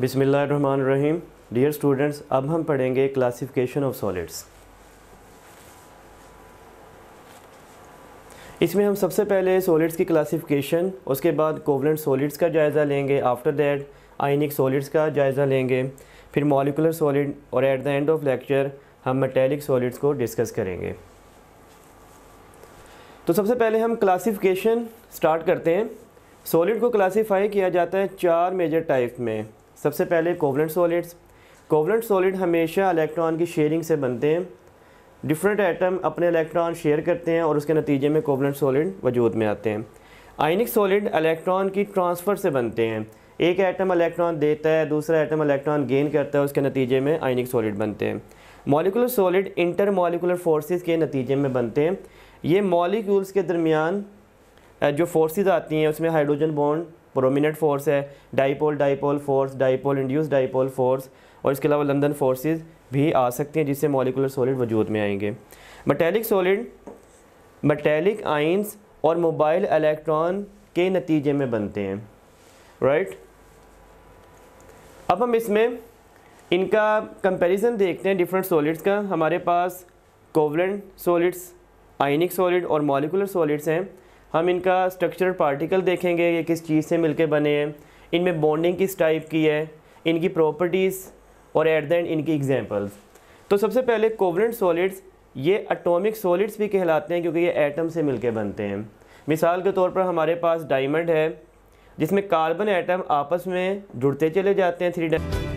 बिसमीम dear students अब हम पढ़ेंगे क्लासिफिकेशन ऑफ सॉलिड्स इसमें हम सबसे पहले सॉलिड्स की क्लासिफिकेशन उसके बाद कोवलेंट सॉलिड्स का जायज़ा लेंगे आफ्टर दैट आइनिक सॉलिड्स का जायज़ा लेंगे फिर मॉलिकुलर सॉलिड और at the end of lecture हम मेटेलिक सॉलिड्स को डिस्कस करेंगे तो सबसे पहले हम क्लासिफिकेशन स्टार्ट करते हैं सॉलिड को क्लासिफाई किया जाता है चार मेजर टाइप में सबसे पहले कोवलेंट सॉलिड्स कोवलेंट सॉलिड हमेशा इलेक्ट्रॉन की शेयरिंग से बनते हैं डिफरेंट एटम अपने इलेक्ट्रॉन शेयर करते हैं और उसके नतीजे में कोवलेंट सॉलिड वजूद में आते हैं आइनिक सॉलिड इलेक्ट्रॉन की ट्रांसफ़र से बनते हैं एक एटम इलेक्ट्रॉन देता है दूसरा एटम इलेक्ट्रॉन गेन करता है उसके नतीजे में आइनिक सॉलिड बनते हैं molecular solid intermolecular forces के नतीजे में बनते हैं ये मॉलिक्यूल्स के दरमियान जो फोर्सेस आती हैं उसमें हाइड्रोजन बॉन्ड प्रोमिनेंट फोर्स है dipole dipole force dipole induce dipole force और इसके अलावा लंदन फोर्सेज भी आ सकती हैं जिससे मॉलिकुलर सॉलिड वजूद में आएंगे मटैलिक सॉलिड मटैलिक आइंस और मोबाइल इलेक्ट्रॉन के नतीजे में बनते हैं राइट अब हम इसमें इनका कंपैरिजन देखते हैं डिफरेंट सॉलिड्स का हमारे पास कोवलेंट सॉलिड्स आइनिक सॉलिड और मॉलिकुलर सॉलिड्स हैं हम इनका स्ट्रक्चर पार्टिकल देखेंगे ये किस चीज़ से मिलकर बने हैं इनमें बॉन्डिंग किस टाइप की है इनकी प्रॉपर्टीज़ और एट द एंड इनकी एग्जाम्पल्स तो सबसे पहले कोवरेंट सॉलिड्स ये अटोमिक सॉलिड्स भी कहलाते हैं क्योंकि ये एटम से मिलके बनते हैं मिसाल के तौर पर हमारे पास डायमंड है जिसमें कार्बन एटम आपस में जुड़ते चले जाते हैं थ्री डायमंड